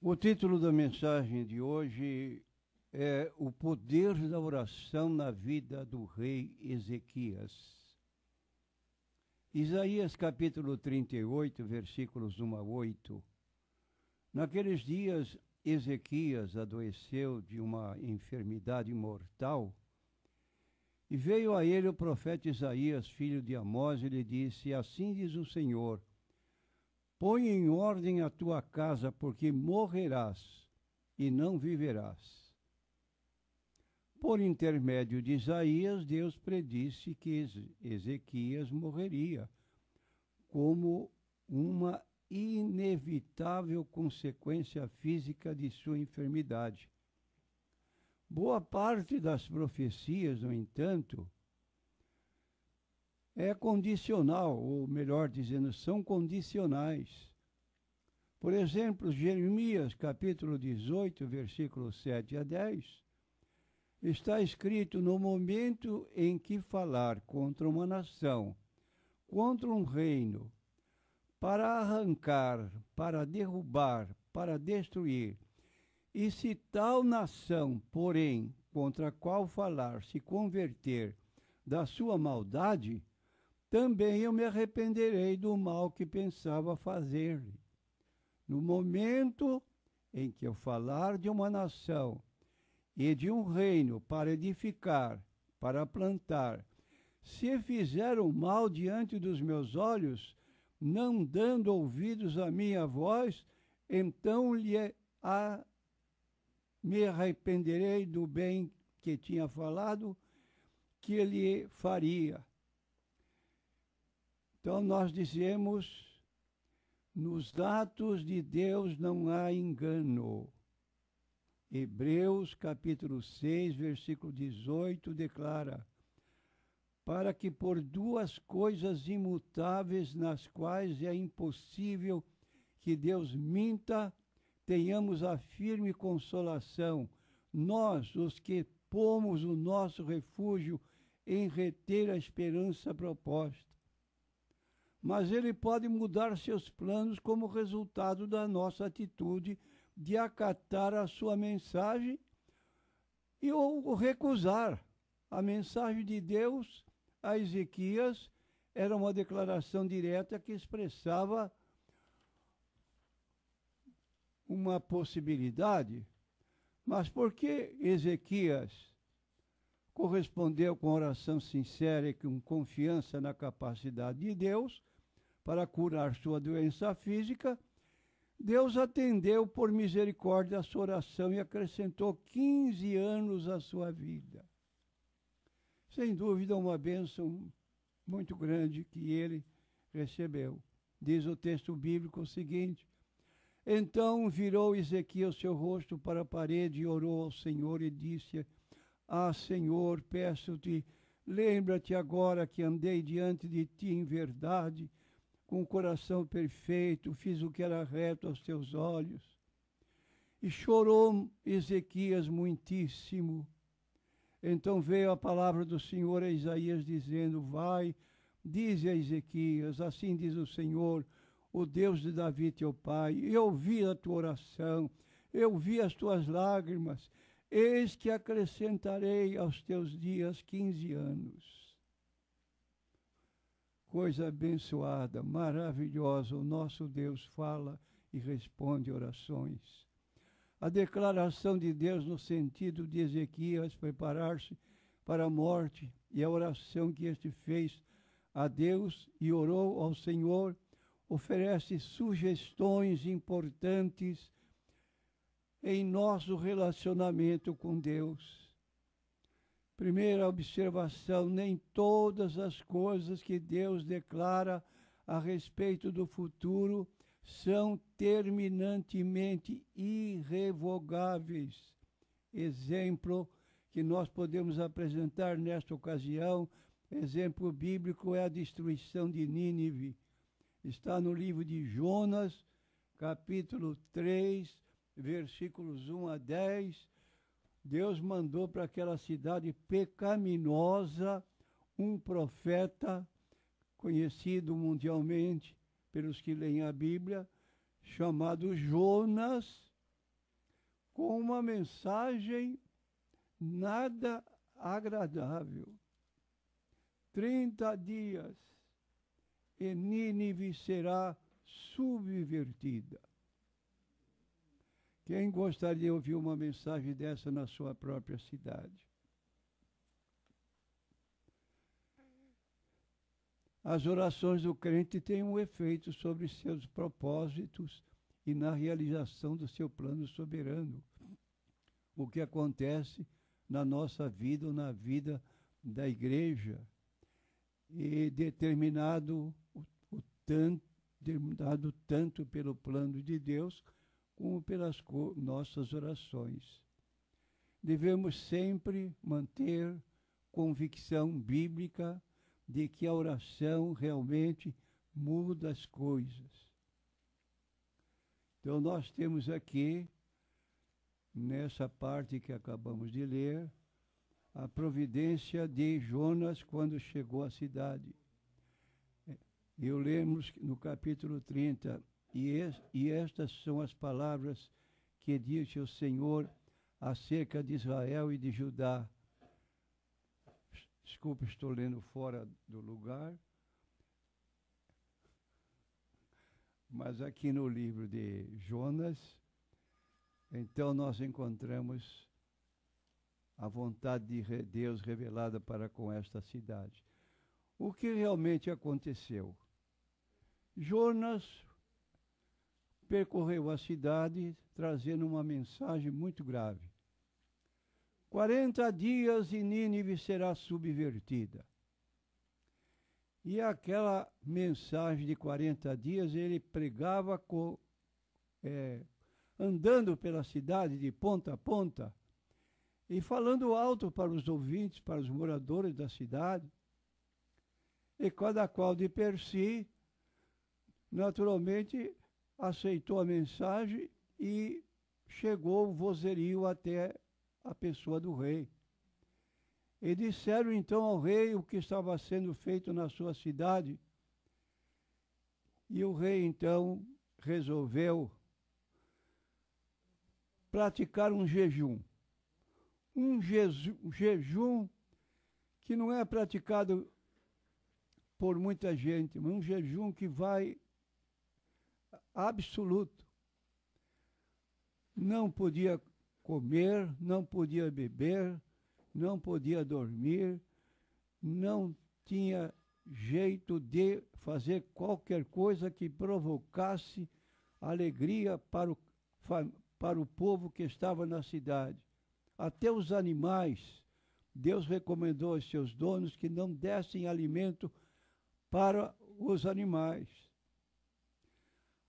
O título da mensagem de hoje é O Poder da Oração na Vida do Rei Ezequias. Isaías capítulo 38, versículos 1 a 8. Naqueles dias, Ezequias adoeceu de uma enfermidade mortal e veio a ele o profeta Isaías, filho de Amós, e lhe disse: Assim diz o Senhor Põe em ordem a tua casa, porque morrerás e não viverás. Por intermédio de Isaías, Deus predisse que Ezequias morreria, como uma inevitável consequência física de sua enfermidade. Boa parte das profecias, no entanto, é condicional, ou melhor dizendo, são condicionais. Por exemplo, Jeremias, capítulo 18, versículo 7 a 10, está escrito: No momento em que falar contra uma nação, contra um reino, para arrancar, para derrubar, para destruir, e se tal nação, porém, contra a qual falar, se converter da sua maldade, também eu me arrependerei do mal que pensava fazer-lhe. No momento em que eu falar de uma nação e de um reino para edificar, para plantar, se fizeram mal diante dos meus olhos, não dando ouvidos à minha voz, então lhe a, me arrependerei do bem que tinha falado que lhe faria então nós dizemos, nos atos de Deus não há engano. Hebreus capítulo 6, versículo 18 declara: Para que por duas coisas imutáveis nas quais é impossível que Deus minta, tenhamos a firme consolação, nós, os que pomos o nosso refúgio em reter a esperança proposta mas ele pode mudar seus planos como resultado da nossa atitude de acatar a sua mensagem e ou recusar. A mensagem de Deus a Ezequias era uma declaração direta que expressava uma possibilidade. Mas por que Ezequias correspondeu com oração sincera e com confiança na capacidade de Deus para curar sua doença física, Deus atendeu por misericórdia a sua oração e acrescentou 15 anos à sua vida. Sem dúvida, uma bênção muito grande que ele recebeu. Diz o texto bíblico o seguinte: Então virou Ezequiel seu rosto para a parede e orou ao Senhor e disse: ah, Senhor, peço-te, lembra-te agora que andei diante de ti em verdade, com o coração perfeito, fiz o que era reto aos teus olhos. E chorou Ezequias muitíssimo. Então veio a palavra do Senhor a Isaías, dizendo: Vai, diz a Ezequias, assim diz o Senhor, o Deus de Davi, teu pai: Eu vi a tua oração, eu vi as tuas lágrimas, Eis que acrescentarei aos teus dias quinze anos. Coisa abençoada, maravilhosa, o nosso Deus fala e responde orações. A declaração de Deus no sentido de Ezequias preparar-se para a morte e a oração que este fez a Deus e orou ao Senhor oferece sugestões importantes em nosso relacionamento com Deus. Primeira observação: nem todas as coisas que Deus declara a respeito do futuro são terminantemente irrevogáveis. Exemplo que nós podemos apresentar nesta ocasião, exemplo bíblico, é a destruição de Nínive. Está no livro de Jonas, capítulo 3, versículos 1 a 10, Deus mandou para aquela cidade pecaminosa um profeta conhecido mundialmente pelos que leem a Bíblia, chamado Jonas, com uma mensagem nada agradável. Trinta dias e Nínive será subvertida. Quem gostaria de ouvir uma mensagem dessa na sua própria cidade? As orações do crente têm um efeito sobre seus propósitos e na realização do seu plano soberano. O que acontece na nossa vida ou na vida da igreja. E é determinado o tanto, determinado tanto pelo plano de Deus, como pelas nossas orações. Devemos sempre manter convicção bíblica de que a oração realmente muda as coisas. Então, nós temos aqui, nessa parte que acabamos de ler, a providência de Jonas quando chegou à cidade. Eu lemos no capítulo 30, e, e estas são as palavras que disse o Senhor acerca de Israel e de Judá. Desculpe, estou lendo fora do lugar. Mas aqui no livro de Jonas, então nós encontramos a vontade de Deus revelada para com esta cidade. O que realmente aconteceu? Jonas percorreu a cidade trazendo uma mensagem muito grave. 40 dias e Nínive será subvertida. E aquela mensagem de 40 dias ele pregava com, é, andando pela cidade de ponta a ponta e falando alto para os ouvintes, para os moradores da cidade. E cada qual de per si, naturalmente, aceitou a mensagem e chegou o vozerio até a pessoa do rei. E disseram então ao rei o que estava sendo feito na sua cidade. E o rei então resolveu praticar um jejum. Um jejum que não é praticado por muita gente, mas um jejum que vai absoluto. Não podia comer, não podia beber, não podia dormir, não tinha jeito de fazer qualquer coisa que provocasse alegria para o, para o povo que estava na cidade. Até os animais, Deus recomendou aos seus donos que não dessem alimento para os animais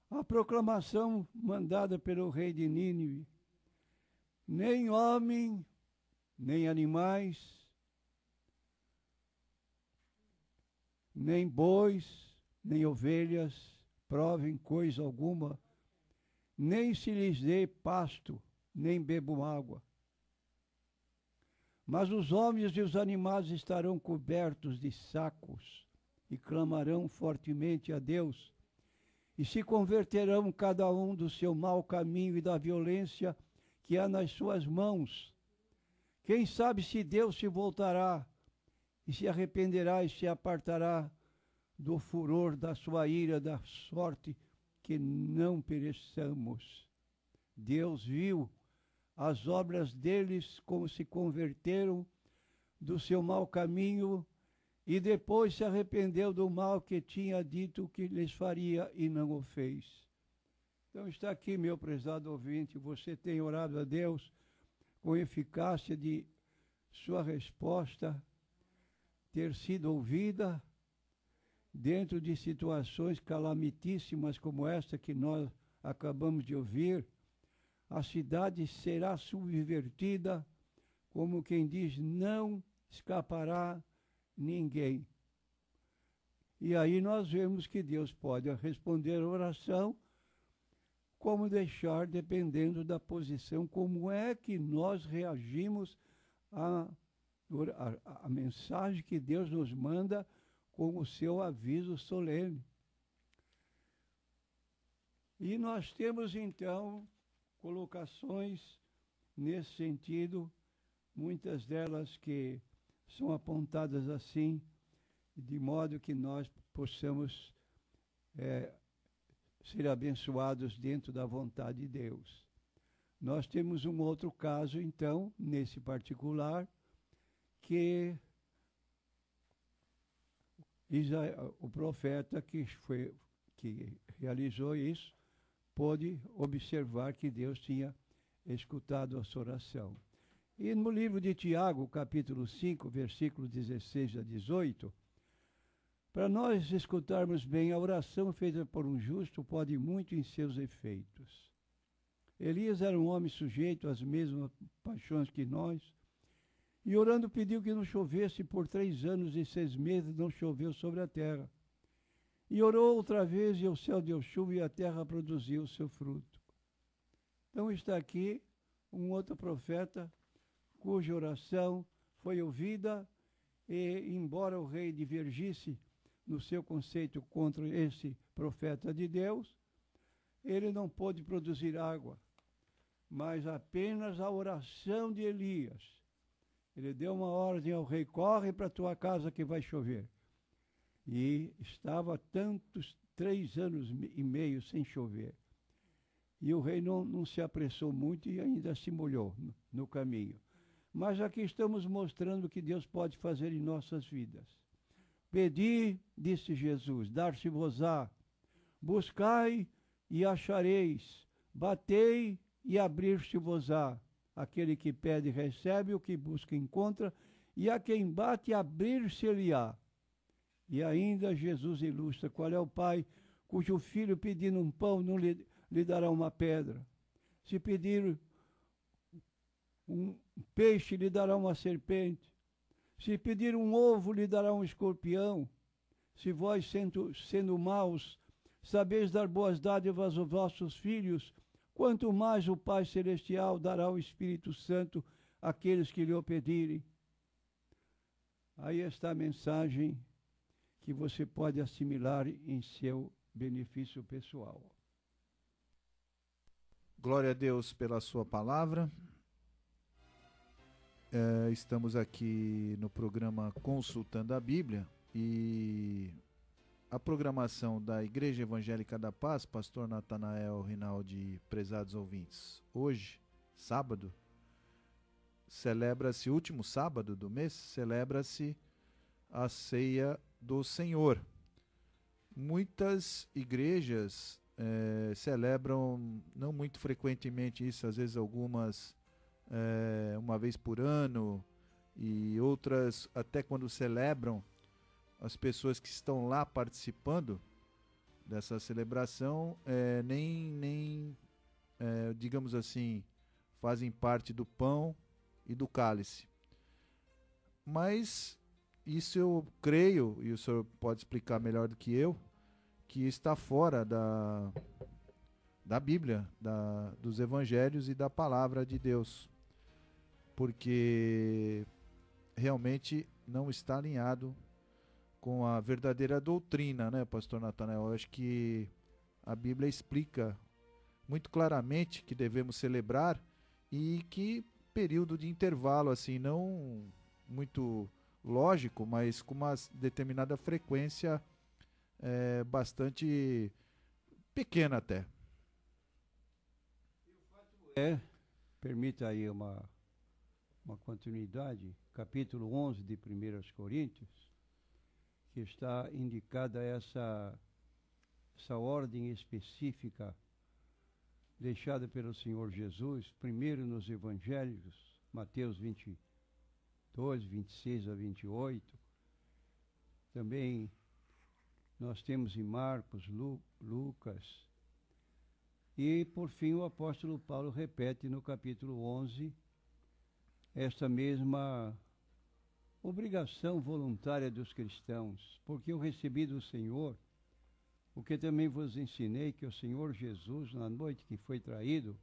a proclamação mandada pelo rei de Nínive: nem homem, nem animais, nem bois, nem ovelhas provem coisa alguma, nem se lhes dê pasto, nem bebam água. Mas os homens e os animais estarão cobertos de sacos e clamarão fortemente a Deus e se converterão cada um do seu mau caminho e da violência que há nas suas mãos. Quem sabe se Deus se voltará e se arrependerá e se apartará do furor da sua ira, da sorte que não pereçamos. Deus viu as obras deles como se converteram do seu mau caminho e depois se arrependeu do mal que tinha dito que lhes faria e não o fez. Então está aqui, meu prezado ouvinte, você tem orado a Deus com eficácia de sua resposta ter sido ouvida dentro de situações calamitíssimas como esta que nós acabamos de ouvir, a cidade será subvertida, como quem diz, não escapará ninguém. E aí nós vemos que Deus pode responder a oração, como deixar, dependendo da posição, como é que nós reagimos à, a mensagem que Deus nos manda com o seu aviso solene. E nós temos então colocações nesse sentido, muitas delas que são apontadas assim, de modo que nós possamos é, ser abençoados dentro da vontade de Deus. Nós temos um outro caso, então, nesse particular, que é, o profeta que, foi, que realizou isso pôde observar que Deus tinha escutado a sua oração. E no livro de Tiago, capítulo 5, versículos 16 a 18, para nós escutarmos bem, a oração feita por um justo pode muito em seus efeitos. Elias era um homem sujeito às mesmas paixões que nós, e orando pediu que não chovesse por três anos e seis meses, não choveu sobre a terra. E orou outra vez, e o céu deu chuva, e a terra produziu o seu fruto. Então está aqui um outro profeta cuja oração foi ouvida, e, embora o rei divergisse no seu conceito contra esse profeta de Deus, ele não pôde produzir água, mas apenas a oração de Elias. Ele deu uma ordem ao rei: corre para tua casa que vai chover. E estava tantos três anos e meio sem chover. E o rei não, não se apressou muito e ainda se molhou no, no caminho mas aqui estamos mostrando o que Deus pode fazer em nossas vidas. Pedi, disse Jesus, dar-se-vos-á. Buscai e achareis. Batei e abrir-se-vos-á. Aquele que pede, recebe, o que busca, encontra, e a quem bate, abrir-se-lhe-á. E ainda Jesus ilustra qual é o pai cujo filho pedindo um pão não lhe, lhe dará uma pedra. Se pedir um peixe lhe dará uma serpente. Se pedir um ovo, lhe dará um escorpião. Se vós, sendo, sendo maus, sabeis dar boas dádivas aos vossos filhos, quanto mais o Pai Celestial dará o Espírito Santo àqueles que lhe o pedirem. Aí está a mensagem que você pode assimilar em seu benefício pessoal. Glória a Deus pela sua palavra. Eh, estamos aqui no programa Consultando a Bíblia e a programação da Igreja Evangélica da Paz, Pastor Natanael Rinaldi, prezados ouvintes. Hoje, sábado, celebra-se, último sábado do mês, celebra-se a Ceia do Senhor. Muitas igrejas eh, celebram, não muito frequentemente isso, às vezes algumas é, uma vez por ano e outras até quando celebram as pessoas que estão lá participando dessa celebração é, nem nem é, digamos assim fazem parte do pão e do cálice mas isso eu creio e o senhor pode explicar melhor do que eu que está fora da da Bíblia, da, dos Evangelhos e da palavra de Deus porque realmente não está alinhado com a verdadeira doutrina, né, pastor Natanael? Eu acho que a Bíblia explica muito claramente que devemos celebrar e que período de intervalo, assim, não muito lógico, mas com uma determinada frequência é, bastante pequena até. É, permita aí uma uma continuidade, capítulo 11 de 1 Coríntios, que está indicada essa, essa ordem específica deixada pelo Senhor Jesus, primeiro nos evangelhos, Mateus 22, 26 a 28. Também nós temos em Marcos, Lu, Lucas. E, por fim, o apóstolo Paulo repete no capítulo 11, esta mesma obrigação voluntária dos cristãos, porque eu recebi do Senhor o que também vos ensinei: que o Senhor Jesus, na noite que foi traído,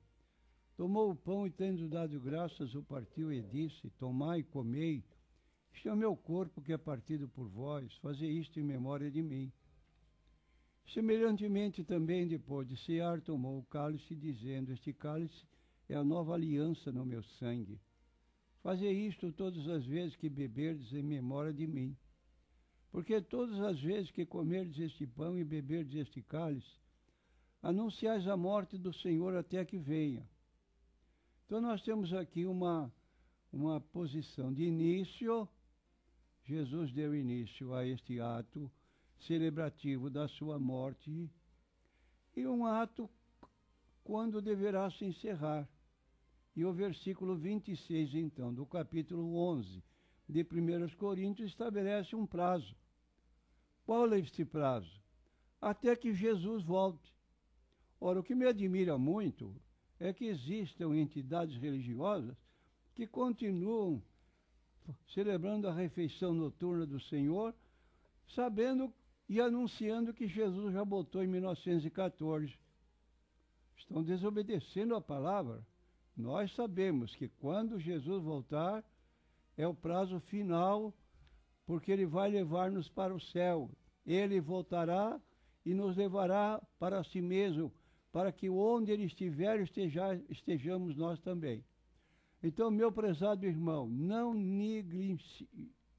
tomou o pão e, tendo dado graças, o partiu e disse: Tomai e comei. Este é o meu corpo que é partido por vós, fazei isto em memória de mim. Semelhantemente, também depois de cear, tomou o cálice, dizendo: Este cálice é a nova aliança no meu sangue. Fazei isto todas as vezes que beberdes em memória de mim. Porque todas as vezes que comerdes este pão e beberdes este cálice, anunciais a morte do Senhor até que venha. Então nós temos aqui uma, uma posição de início. Jesus deu início a este ato celebrativo da sua morte e um ato quando deverá se encerrar. E o versículo 26, então, do capítulo 11 de 1 Coríntios, estabelece um prazo. Qual é este prazo? Até que Jesus volte. Ora, o que me admira muito é que existam entidades religiosas que continuam celebrando a refeição noturna do Senhor, sabendo e anunciando que Jesus já botou em 1914. Estão desobedecendo a palavra. Nós sabemos que quando Jesus voltar, é o prazo final, porque ele vai levar-nos para o céu. Ele voltará e nos levará para si mesmo, para que onde ele estiver, esteja, estejamos nós também. Então, meu prezado irmão, não negligencie,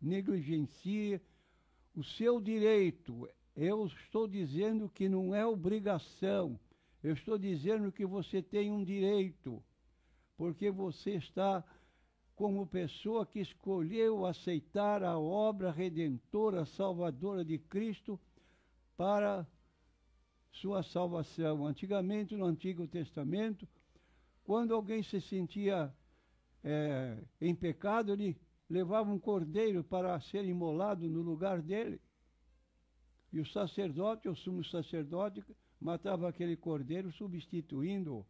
negligencie o seu direito. Eu estou dizendo que não é obrigação. Eu estou dizendo que você tem um direito porque você está como pessoa que escolheu aceitar a obra redentora, salvadora de Cristo para sua salvação. Antigamente, no Antigo Testamento, quando alguém se sentia é, em pecado, ele levava um cordeiro para ser imolado no lugar dele. E o sacerdote, o sumo sacerdote, matava aquele cordeiro, substituindo-o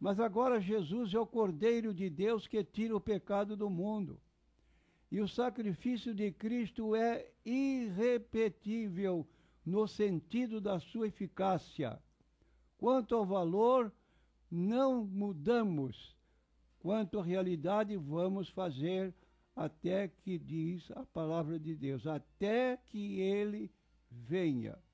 mas agora Jesus é o Cordeiro de Deus que tira o pecado do mundo. E o sacrifício de Cristo é irrepetível no sentido da sua eficácia. Quanto ao valor, não mudamos. Quanto à realidade, vamos fazer até que diz a palavra de Deus, até que ele venha.